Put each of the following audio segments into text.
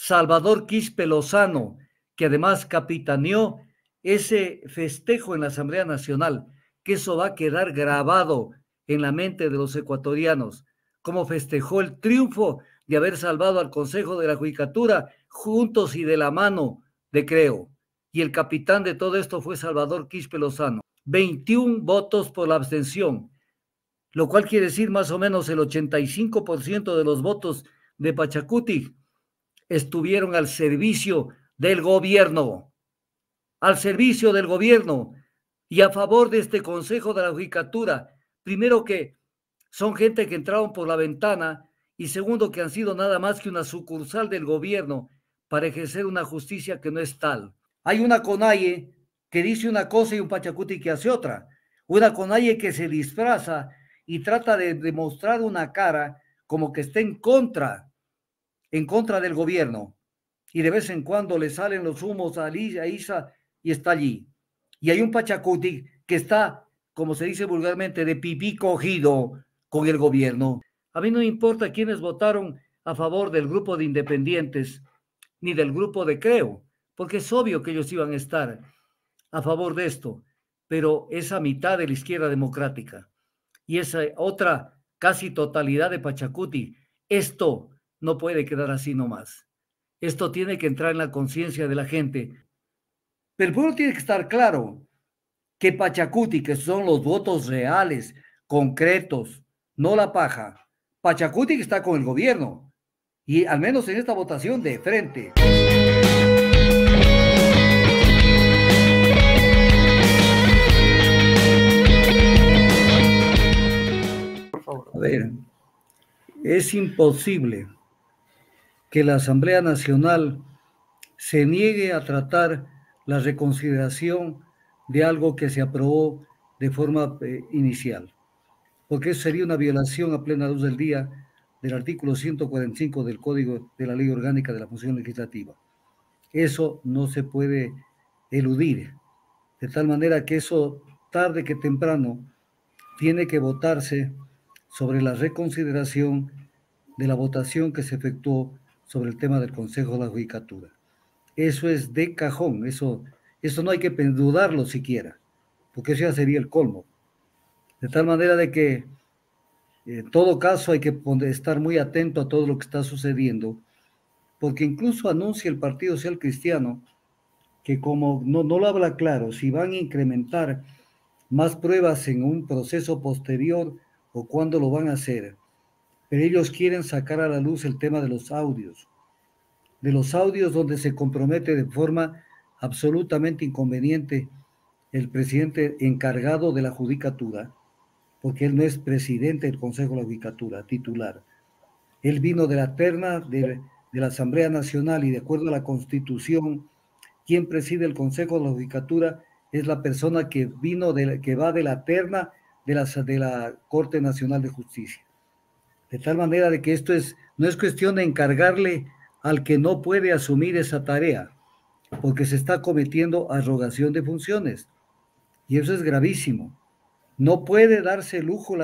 Salvador Quispe Lozano, que además capitaneó ese festejo en la Asamblea Nacional, que eso va a quedar grabado en la mente de los ecuatorianos, como festejó el triunfo de haber salvado al Consejo de la Judicatura juntos y de la mano de Creo. Y el capitán de todo esto fue Salvador Quispe Lozano. 21 votos por la abstención, lo cual quiere decir más o menos el 85% de los votos de Pachacuti estuvieron al servicio del gobierno, al servicio del gobierno y a favor de este Consejo de la Judicatura. Primero que son gente que entraron por la ventana y segundo que han sido nada más que una sucursal del gobierno para ejercer una justicia que no es tal. Hay una conalle que dice una cosa y un pachacuti que hace otra. Una conalle que se disfraza y trata de demostrar una cara como que está en contra en contra del gobierno y de vez en cuando le salen los humos a Alicia, Isa y está allí. Y hay un Pachacuti que está, como se dice vulgarmente, de pipí cogido con el gobierno. A mí no importa quiénes votaron a favor del grupo de independientes ni del grupo de Creo, porque es obvio que ellos iban a estar a favor de esto, pero esa mitad de la izquierda democrática y esa otra casi totalidad de Pachacuti, esto no puede quedar así nomás. Esto tiene que entrar en la conciencia de la gente. Pero el pueblo tiene que estar claro que Pachacuti, que son los votos reales, concretos, no la paja. Pachacuti está con el gobierno y al menos en esta votación de frente. Por favor. A ver, es imposible que la Asamblea Nacional se niegue a tratar la reconsideración de algo que se aprobó de forma eh, inicial, porque eso sería una violación a plena luz del día del artículo 145 del Código de la Ley Orgánica de la Función Legislativa. Eso no se puede eludir, de tal manera que eso tarde que temprano tiene que votarse sobre la reconsideración de la votación que se efectuó sobre el tema del Consejo de la Judicatura. Eso es de cajón, eso, eso no hay que dudarlo siquiera, porque eso ya sería el colmo. De tal manera de que en todo caso hay que estar muy atento a todo lo que está sucediendo, porque incluso anuncia el Partido Social Cristiano que como no, no lo habla claro, si van a incrementar más pruebas en un proceso posterior o cuándo lo van a hacer, pero ellos quieren sacar a la luz el tema de los audios, de los audios donde se compromete de forma absolutamente inconveniente el presidente encargado de la judicatura, porque él no es presidente del Consejo de la Judicatura, titular. Él vino de la terna de, la Asamblea Nacional y de acuerdo a la Constitución, quien preside el Consejo de la Judicatura es la persona que vino de, que va de la terna de la Corte Nacional de Justicia. De tal manera de que esto es, no es cuestión de encargarle al que no puede asumir esa tarea, porque se está cometiendo arrogación de funciones. Y eso es gravísimo. No puede darse lujo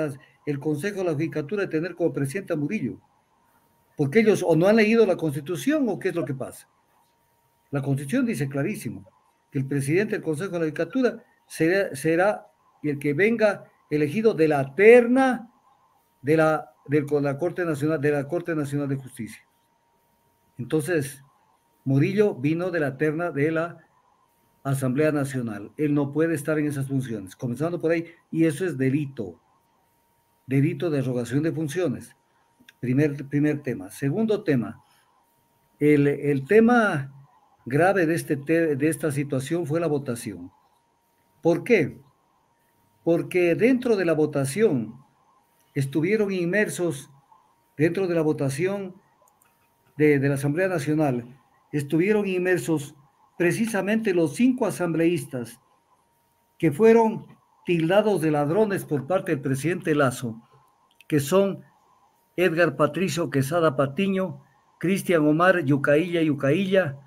el Consejo de la Judicatura de tener como presidente a Murillo, porque ellos o no han leído la Constitución o qué es lo que pasa. La Constitución dice clarísimo que el presidente del Consejo de la Judicatura será, será el que venga elegido de la terna de la de la Corte Nacional, de la Corte Nacional de Justicia. Entonces, Murillo vino de la terna de la Asamblea Nacional. Él no puede estar en esas funciones, comenzando por ahí, y eso es delito. Delito de derogación de funciones. Primer, primer tema. Segundo tema. El, tema grave de, este de esta situación fue la votación. ¿Por qué? Porque dentro de la votación estuvieron inmersos dentro de la votación de, la Asamblea Nacional, estuvieron inmersos precisamente los cinco asambleístas que fueron tildados de ladrones por parte del presidente Lazo, que son Edgar Patricio Quesada Patiño, Cristian Omar Yucailla Yucailla,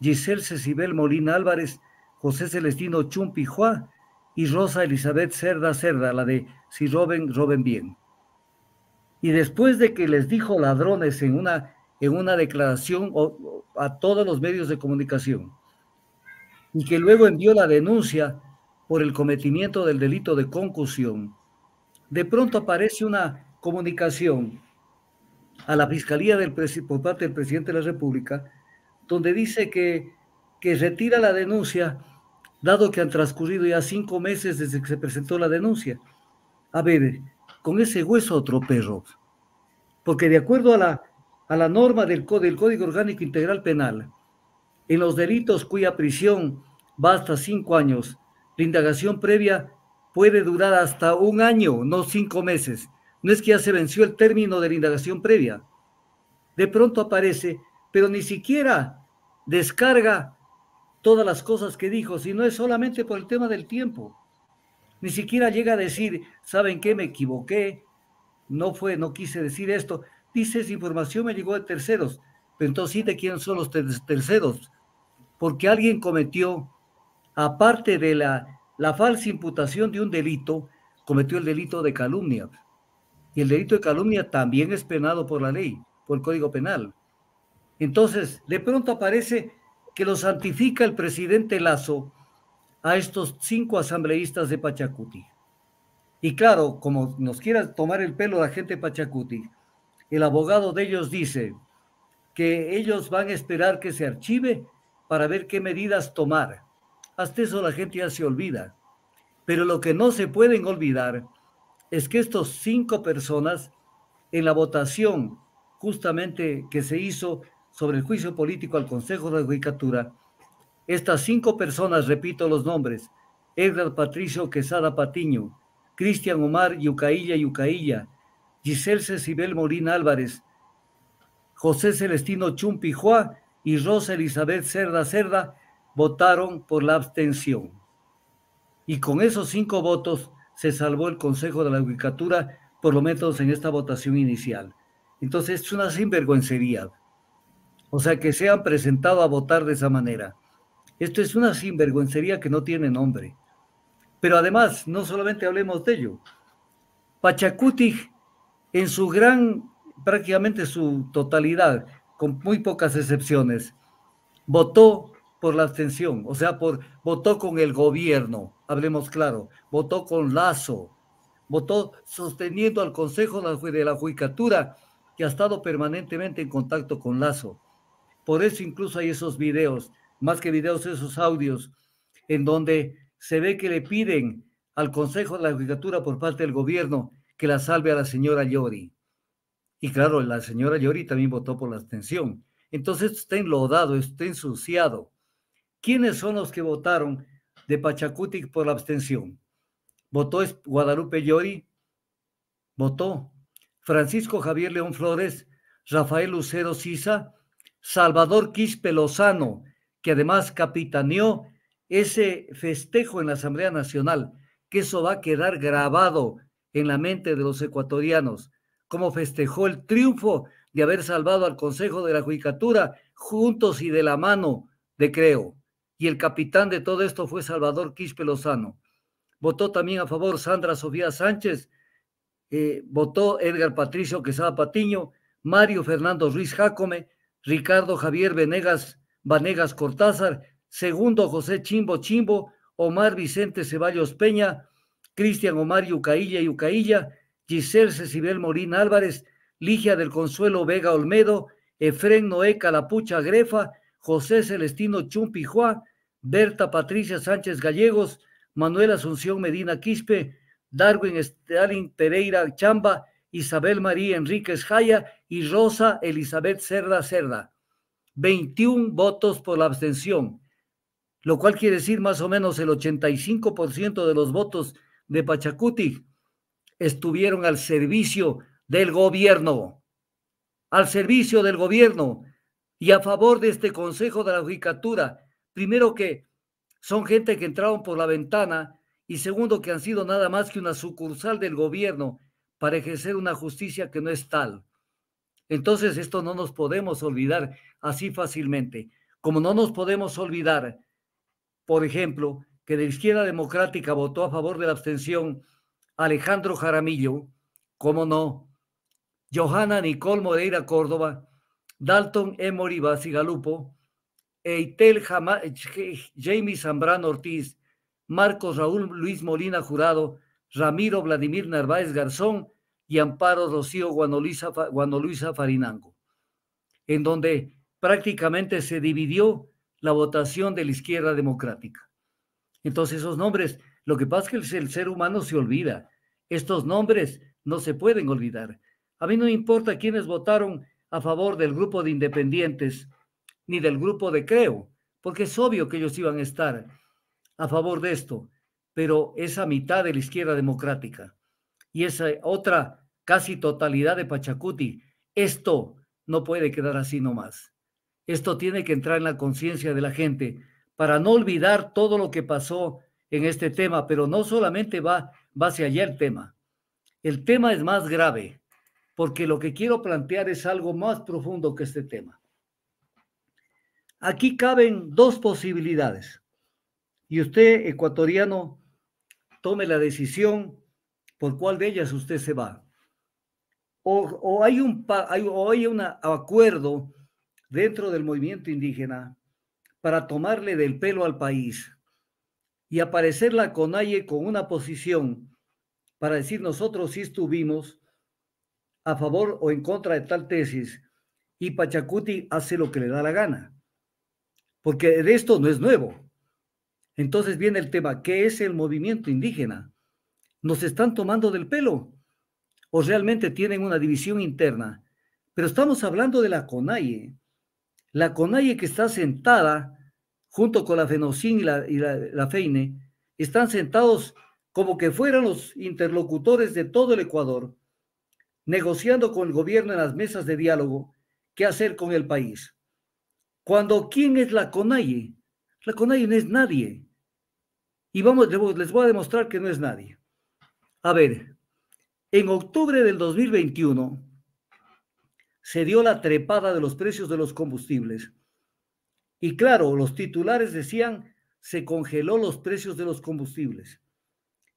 Giselle Cecibel Molina Álvarez, José Celestino Chumpijuá y Rosa Elizabeth Cerda Cerda, la de Si Roben, Roben Bien. Y después de que les dijo ladrones en una, en una declaración a todos los medios de comunicación, y que luego envió la denuncia por el cometimiento del delito de concusión, de pronto aparece una comunicación a la Fiscalía del, por parte del presidente de la República, donde dice que, que retira la denuncia, dado que han transcurrido ya cinco meses desde que se presentó la denuncia. A ver, con ese hueso otro perro. Porque de acuerdo a la, a la norma del, del Código Orgánico Integral Penal, en los delitos cuya prisión va hasta cinco años, la indagación previa puede durar hasta un año, no cinco meses. No es que ya se venció el término de la indagación previa. De pronto aparece, pero ni siquiera descarga todas las cosas que dijo, sino es solamente por el tema del tiempo. Ni siquiera llega a decir, ¿saben qué? Me equivoqué, no fue, no quise decir esto. Dice, esa información me llegó de terceros. Pero entonces, ¿sí ¿de quién son los terceros? Porque alguien cometió, aparte de la, la falsa imputación de un delito, cometió el delito de calumnia. Y el delito de calumnia también es penado por la ley, por el Código Penal. Entonces, de pronto aparece que lo santifica el presidente Lazo a estos cinco asambleístas de Pachacuti. Y claro, como nos quiera tomar el pelo la gente de Pachacuti, el abogado de ellos dice que ellos van a esperar que se archive para ver qué medidas tomar. Hasta eso la gente ya se olvida. Pero lo que no se pueden olvidar es que estos cinco personas en la votación justamente que se hizo sobre el juicio político al Consejo de la estas cinco personas, repito los nombres, Edgar Patricio Quesada Patiño, Cristian Omar Yucailla Yucailla, Giselle Cecibel Morín Álvarez, José Celestino Juá y Rosa Elizabeth Cerda Cerda votaron por la abstención. Y con esos cinco votos se salvó el Consejo de la Judicatura, por lo menos en esta votación inicial. Entonces es una sinvergüencería. O sea, que se han presentado a votar de esa manera. Esto es una sinvergüencería que no tiene nombre. Pero además, no solamente hablemos de ello. Pachacuti, en su gran, prácticamente su totalidad, con muy pocas excepciones, votó por la abstención, o sea, por, votó con el gobierno, hablemos claro, votó con Lazo, votó sosteniendo al Consejo de la Judicatura, que ha estado permanentemente en contacto con Lazo. Por eso incluso hay esos videos más que videos, esos audios, en donde se ve que le piden al Consejo de la Judicatura por parte del gobierno que la salve a la señora Llori. Y claro, la señora Llori también votó por la abstención. Entonces está enlodado, está ensuciado. ¿Quiénes son los que votaron de Pachacuti por la abstención? ¿Votó Guadalupe Llori? Votó Francisco Javier León Flores, Rafael Lucero Sisa, Salvador Quispe Lozano, que además capitaneó ese festejo en la Asamblea Nacional, que eso va a quedar grabado en la mente de los ecuatorianos, como festejó el triunfo de haber salvado al Consejo de la Judicatura juntos y de la mano de Creo. Y el capitán de todo esto fue Salvador Quispe Lozano. Votó también a favor Sandra Sofía Sánchez, eh, votó Edgar Patricio Quesada Patiño, Mario Fernando Ruiz Jácome, Ricardo Javier Venegas Vanegas Cortázar, segundo José Chimbo Chimbo, Omar Vicente Ceballos Peña, Cristian Omar Yucailla Yucailla, Giselle Cecibel Morín Álvarez, Ligia del Consuelo Vega Olmedo, Efren Noé Calapucha Grefa, José Celestino Chumpijuá, Berta Patricia Sánchez Gallegos, Manuel Asunción Medina Quispe, Darwin Stalin Pereira Chamba, Isabel María Enríquez Jaya y Rosa Elizabeth Cerda Cerda. 21 votos por la abstención, lo cual quiere decir más o menos el 85% de los votos de Pachacuti estuvieron al servicio del gobierno, al servicio del gobierno y a favor de este Consejo de la Judicatura. Primero que son gente que entraron por la ventana y segundo que han sido nada más que una sucursal del gobierno para ejercer una justicia que no es tal. Entonces esto no nos podemos olvidar así fácilmente, como no nos podemos olvidar, por ejemplo, que de izquierda democrática votó a favor de la abstención Alejandro Jaramillo, cómo no, Johanna Nicole Moreira Córdoba, Dalton Emory Basigalupo, Eitel Jamie Zambrano Ortiz, Marcos Raúl Luis Molina Jurado, Ramiro Vladimir Narváez Garzón y Amparo Rocío Guanoluisa, Farinango, en donde prácticamente se dividió la votación de la izquierda democrática. Entonces esos nombres, lo que pasa es que el ser humano se olvida. Estos nombres no se pueden olvidar. A mí no importa quiénes votaron a favor del grupo de independientes ni del grupo de Creo, porque es obvio que ellos iban a estar a favor de esto, pero esa mitad de la izquierda democrática y esa otra casi totalidad de Pachacuti. Esto no puede quedar así nomás. Esto tiene que entrar en la conciencia de la gente para no olvidar todo lo que pasó en este tema, pero no solamente va, va hacia allá el tema. El tema es más grave, porque lo que quiero plantear es algo más profundo que este tema. Aquí caben dos posibilidades. Y usted, ecuatoriano, tome la decisión por cuál de ellas usted se va o, hay un hay, acuerdo dentro del movimiento indígena para tomarle del pelo al país y aparecer la CONAIE con una posición para decir nosotros si estuvimos a favor o en contra de tal tesis y Pachacuti hace lo que le da la gana. Porque de esto no es nuevo. Entonces viene el tema, ¿qué es el movimiento indígena? Nos están tomando del pelo o realmente tienen una división interna. Pero estamos hablando de la CONAIE, la CONAIE que está sentada junto con la FENOCIN y la, FEINE, están sentados como que fueran los interlocutores de todo el Ecuador, negociando con el gobierno en las mesas de diálogo qué hacer con el país. Cuando quién es la CONAIE, la CONAIE no es nadie. Y vamos, les voy a demostrar que no es nadie. A ver, en octubre del 2021 se dio la trepada de los precios de los combustibles. Y claro, los titulares decían, se congeló los precios de los combustibles.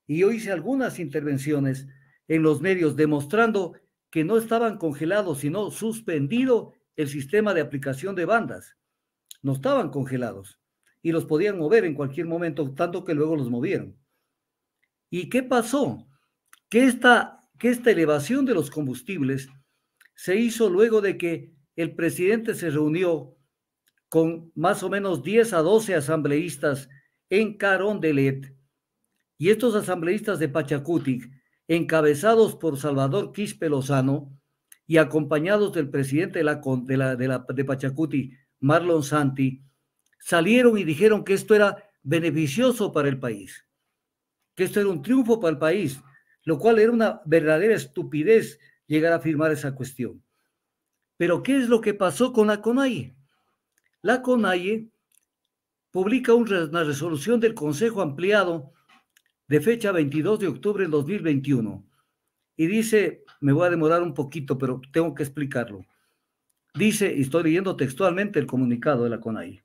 Y yo hice algunas intervenciones en los medios demostrando que no estaban congelados, sino suspendido el sistema de aplicación de bandas. No estaban congelados y los podían mover en cualquier momento, tanto que luego los movieron. ¿Y qué pasó? Que esta que esta elevación de los combustibles se hizo luego de que el presidente se reunió con más o menos 10 a 12 asambleístas en Carondelet y estos asambleístas de Pachacutic, encabezados por Salvador Quispe Lozano y acompañados del presidente de, la, de, de, la, de Pachacuti, Marlon Santi, salieron y dijeron que esto era beneficioso para el país, que esto era un triunfo para el país, lo cual era una verdadera estupidez llegar a firmar esa cuestión. Pero ¿qué es lo que pasó con la CONAIE? La CONAIE publica una resolución del Consejo Ampliado de fecha 22 de octubre de 2021 y dice, me voy a demorar un poquito, pero tengo que explicarlo. Dice, y estoy leyendo textualmente el comunicado de la CONAI.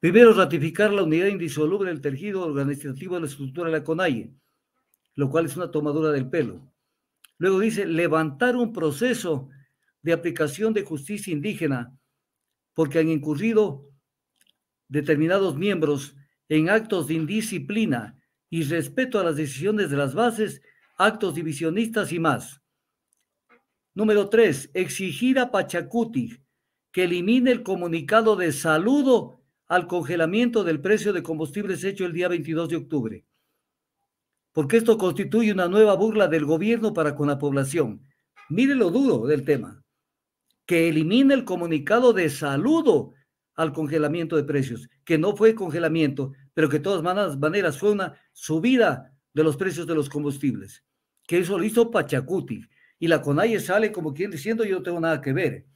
Primero, ratificar la unidad indisoluble del tejido organizativo de la estructura de la CONAIE lo cual es una tomadura del pelo. Luego dice, levantar un proceso de aplicación de justicia indígena porque han incurrido determinados miembros en actos de indisciplina y respeto a las decisiones de las bases, actos divisionistas y más. Número tres, exigir a Pachacuti que elimine el comunicado de saludo al congelamiento del precio de combustibles hecho el día 22 de octubre porque esto constituye una nueva burla del gobierno para con la población. Mire lo duro del tema, que elimine el comunicado de saludo al congelamiento de precios, que no fue congelamiento, pero que de todas maneras fue una subida de los precios de los combustibles, que eso lo hizo Pachacuti. Y la CONAIE sale como quien diciendo yo no tengo nada que ver.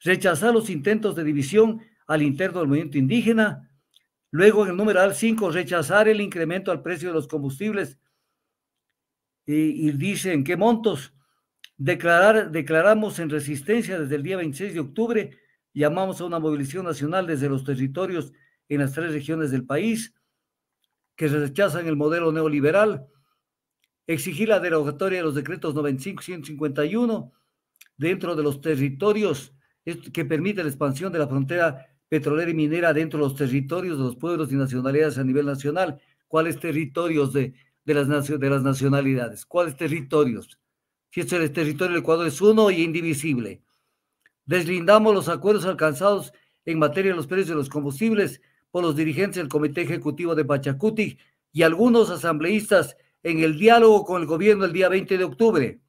Rechazar los intentos de división al interno del movimiento indígena, Luego, en el numeral 5, rechazar el incremento al precio de los combustibles. Y, dice en qué montos. Declarar, declaramos en resistencia desde el día 26 de octubre. Llamamos a una movilización nacional desde los territorios en las tres regiones del país que rechazan el modelo neoliberal. Exigir la derogatoria de los decretos 95 151 dentro de los territorios que permite la expansión de la frontera petrolera y minera dentro de los territorios de los pueblos y nacionalidades a nivel nacional. ¿Cuáles territorios de, las, de las nacionalidades? ¿Cuáles territorios? Si es el territorio del Ecuador es uno y indivisible. Deslindamos los acuerdos alcanzados en materia de los precios de los combustibles por los dirigentes del Comité Ejecutivo de Pachacuti y algunos asambleístas en el diálogo con el gobierno el día 20 de octubre.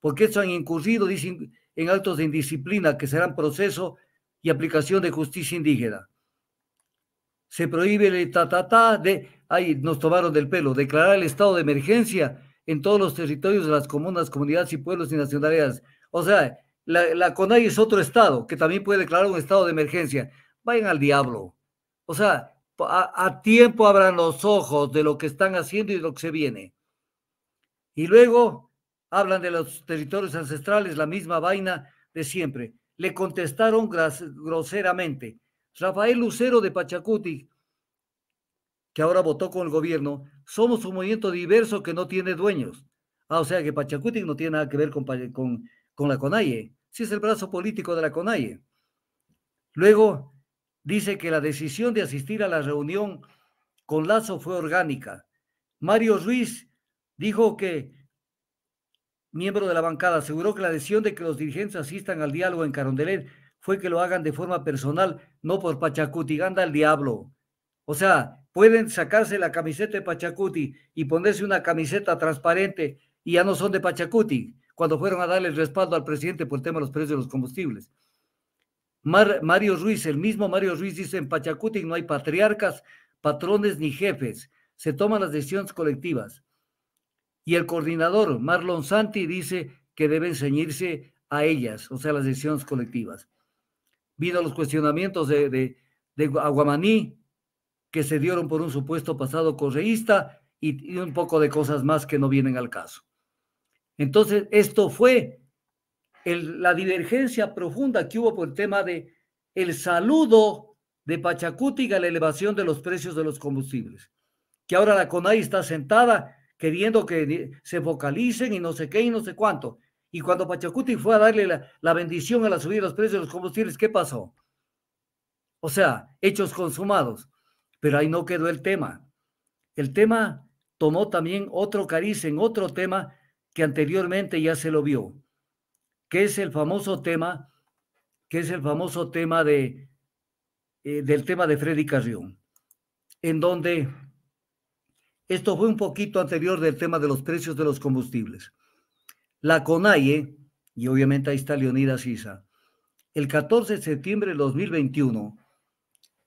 Porque se han incurrido, dicen, en actos de indisciplina que serán proceso y aplicación de justicia indígena. Se prohíbe el ta de, ahí nos tomaron del pelo, declarar el estado de emergencia en todos los territorios de las comunas, comunidades y pueblos y nacionalidades. O sea, la, la CONAI es otro estado que también puede declarar un estado de emergencia. Vayan al diablo. O sea, a, a tiempo abran los ojos de lo que están haciendo y de lo que se viene. Y luego hablan de los territorios ancestrales, la misma vaina de siempre le contestaron groseramente. Rafael Lucero de Pachacuti, que ahora votó con el gobierno, somos un movimiento diverso que no tiene dueños. Ah, o sea que Pachacuti no tiene nada que ver con, con la CONAIE. si es el brazo político de la CONAIE. Luego dice que la decisión de asistir a la reunión con Lazo fue orgánica. Mario Ruiz dijo que miembro de la bancada, aseguró que la decisión de que los dirigentes asistan al diálogo en Carondelet fue que lo hagan de forma personal, no por Pachacuti. Anda al diablo. O sea, pueden sacarse la camiseta de Pachacuti y ponerse una camiseta transparente y ya no son de Pachacuti, cuando fueron a darle el respaldo al presidente por el tema de los precios de los combustibles. Mario Ruiz, el mismo Mario Ruiz dice, en Pachacuti no hay patriarcas, patrones ni jefes, se toman las decisiones colectivas. Y el coordinador, Marlon Santi, dice que deben ceñirse a ellas, o sea, las decisiones colectivas. Vino los cuestionamientos de, Aguamaní, que se dieron por un supuesto pasado correísta y, un poco de cosas más que no vienen al caso. Entonces, esto fue la divergencia profunda que hubo por el tema de el saludo de Pachacuti a la elevación de los precios de los combustibles, que ahora la CONAI está sentada queriendo que se focalicen y no sé qué y no sé cuánto. Y cuando Pachacuti fue a darle la, bendición a la subida de los precios de los combustibles, ¿qué pasó? O sea, hechos consumados. Pero ahí no quedó el tema. El tema tomó también otro cariz en otro tema que anteriormente ya se lo vio, que es el famoso tema, que es el famoso tema de, eh, del tema de Freddy Carrión, en donde esto fue un poquito anterior del tema de los precios de los combustibles. La CONAIE, y obviamente ahí está Leonida Sisa, el 14 de septiembre de 2021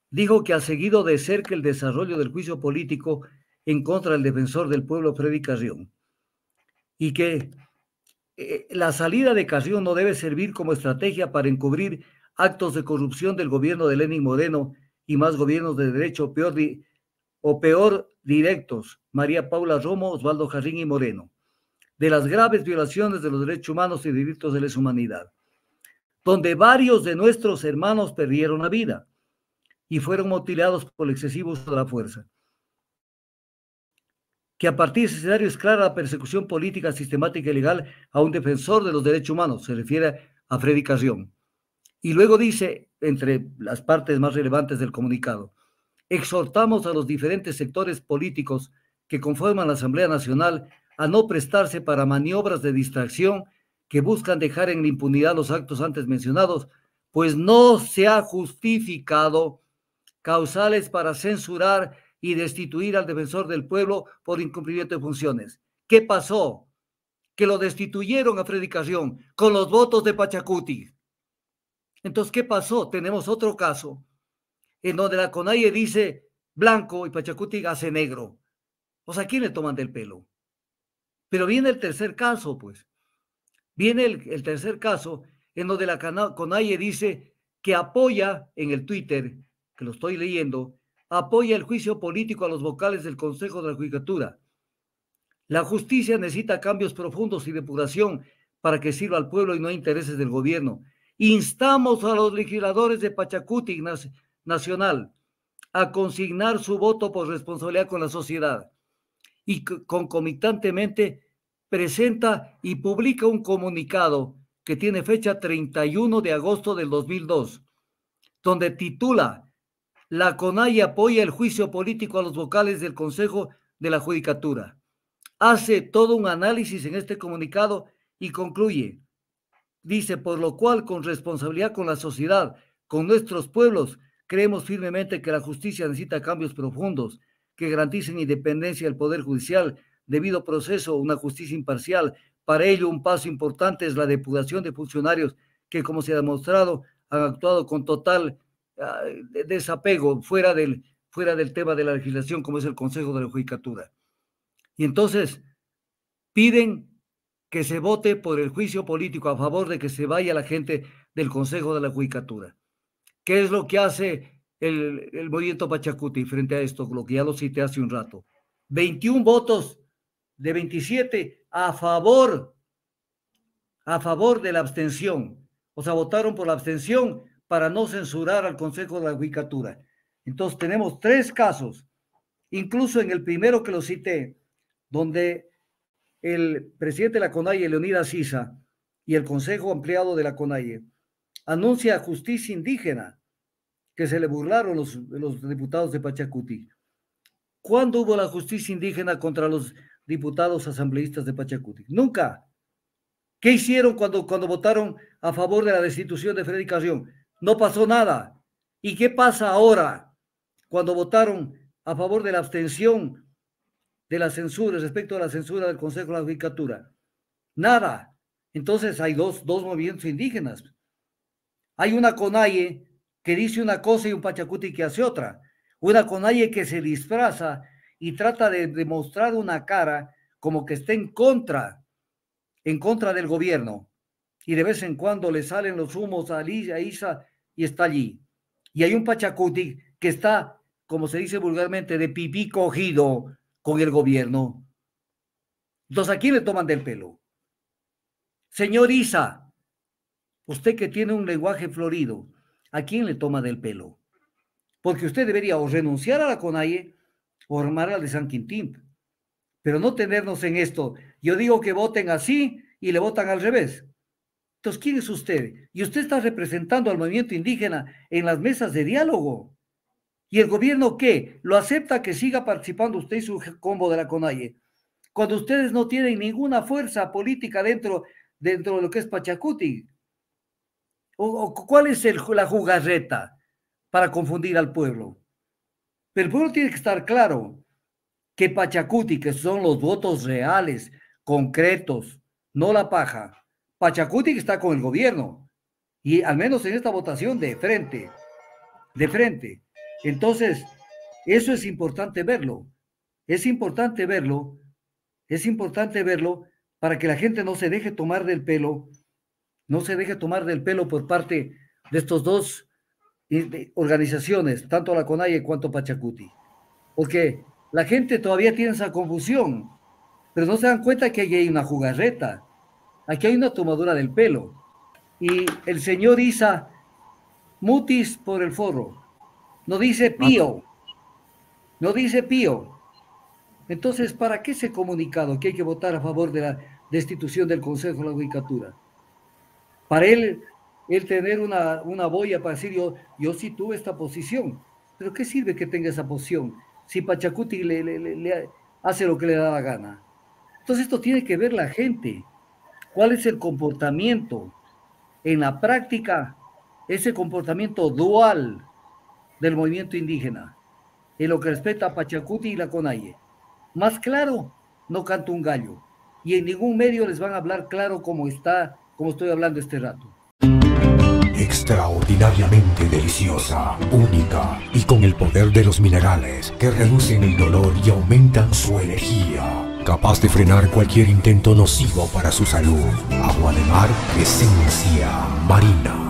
dijo que ha seguido de cerca el desarrollo del juicio político en contra del defensor del pueblo Freddy Carrión y que eh, la salida de Carrión no debe servir como estrategia para encubrir actos de corrupción del gobierno de Lenin Moreno y más gobiernos de derecho peor, o peor, directos, María Paula Romo, Osvaldo Jarrín y Moreno, de las graves violaciones de los derechos humanos y delitos de lesa humanidad, donde varios de nuestros hermanos perdieron la vida y fueron mutilados por el excesivo uso de la fuerza. Que a partir de ese escenario es clara la persecución política, sistemática y legal a un defensor de los derechos humanos, se refiere a Freddy Carrión. Y luego dice, entre las partes más relevantes del comunicado, exhortamos a los diferentes sectores políticos que conforman la Asamblea Nacional a no prestarse para maniobras de distracción que buscan dejar en la impunidad los actos antes mencionados, pues no se ha justificado causales para censurar y destituir al defensor del pueblo por incumplimiento de funciones. ¿Qué pasó? Que lo destituyeron a Freddy con los votos de Pachacuti. Entonces, ¿qué pasó? Tenemos otro caso en donde la CONAIE dice blanco y Pachacuti hace negro. O sea, ¿quién le toman del pelo? Pero viene el tercer caso, pues. Viene el, tercer caso en donde la CONAYE dice que apoya en el Twitter, que lo estoy leyendo, apoya el juicio político a los vocales del Consejo de la Judicatura. La justicia necesita cambios profundos y depuración para que sirva al pueblo y no a intereses del gobierno. Instamos a los legisladores de Pachacuti, Ignacio, Nacional a consignar su voto por responsabilidad con la sociedad y concomitantemente presenta y publica un comunicado que tiene fecha 31 de agosto del 2002, donde titula La CONAI apoya el juicio político a los vocales del Consejo de la Judicatura. Hace todo un análisis en este comunicado y concluye, dice, por lo cual con responsabilidad con la sociedad, con nuestros pueblos, Creemos firmemente que la justicia necesita cambios profundos que garanticen independencia del Poder Judicial, debido proceso, una justicia imparcial. Para ello, un paso importante es la depuración de funcionarios que, como se ha demostrado, han actuado con total ah, desapego, fuera del, fuera del tema de la legislación, como es el Consejo de la Judicatura. Y entonces piden que se vote por el juicio político a favor de que se vaya la gente del Consejo de la Judicatura. ¿Qué es lo que hace el, movimiento Pachacuti frente a esto? Lo que ya lo cité hace un rato. 21 votos de 27 a favor, a favor de la abstención. O sea, votaron por la abstención para no censurar al Consejo de la Judicatura. Entonces tenemos tres casos, incluso en el primero que lo cité, donde el presidente de la CONAIE, Leonidas Sisa, y el Consejo Ampliado de la CONAIE anuncia justicia indígena, que se le burlaron los, los diputados de Pachacuti. ¿Cuándo hubo la justicia indígena contra los diputados asambleístas de Pachacuti? Nunca. ¿Qué hicieron cuando, cuando votaron a favor de la destitución de Freddy Carrión? No pasó nada. ¿Y qué pasa ahora cuando votaron a favor de la abstención de la censura, respecto a la censura del Consejo de la Judicatura? Nada. Entonces hay dos, dos movimientos indígenas. Hay una conalle que dice una cosa y un pachacuti que hace otra. Una conalle que se disfraza y trata de demostrar una cara como que está en contra, en contra del gobierno. Y de vez en cuando le salen los humos a lisa Isa y está allí. Y hay un pachacuti que está, como se dice vulgarmente, de pipí cogido con el gobierno. Entonces, aquí le toman del pelo? Señor Isa, Usted que tiene un lenguaje florido, ¿a quién le toma del pelo? Porque usted debería o renunciar a la CONAIE o armar al de San Quintín. Pero no tenernos en esto. Yo digo que voten así y le votan al revés. Entonces, ¿quién es usted? Y usted está representando al movimiento indígena en las mesas de diálogo. ¿Y el gobierno qué? ¿Lo acepta que siga participando usted y su combo de la CONAIE? Cuando ustedes no tienen ninguna fuerza política dentro, dentro de lo que es Pachacuti, ¿O, cuál es la jugarreta para confundir al pueblo? Pero el pueblo tiene que estar claro que Pachacuti, que son los votos reales, concretos, no la paja, Pachacuti está con el gobierno, y al menos en esta votación de frente, de frente. Entonces, eso es importante verlo, es importante verlo, es importante verlo para que la gente no se deje tomar del pelo no se deje tomar del pelo por parte de estos dos organizaciones, tanto la CONAIE cuanto Pachacuti. Porque la gente todavía tiene esa confusión, pero no se dan cuenta que hay una jugarreta, aquí hay una tomadura del pelo. Y el señor Isa mutis por el forro, no dice ah, pío, no dice pío. Entonces, ¿para qué ese comunicado que hay que votar a favor de la destitución del Consejo de la Judicatura? Para él, el tener una, boya para decir, yo, yo sí tuve esta posición. Pero ¿qué sirve que tenga esa posición si Pachacuti le, hace lo que le da la gana? Entonces esto tiene que ver la gente. ¿Cuál es el comportamiento? En la práctica, ese comportamiento dual del movimiento indígena, en lo que respecta a Pachacuti y la Conalle. Más claro, no canta un gallo. Y en ningún medio les van a hablar claro cómo está como estoy hablando este rato. Extraordinariamente deliciosa, única y con el poder de los minerales que reducen el dolor y aumentan su energía capaz de frenar cualquier intento nocivo para su salud. Agua de mar, esencia marina.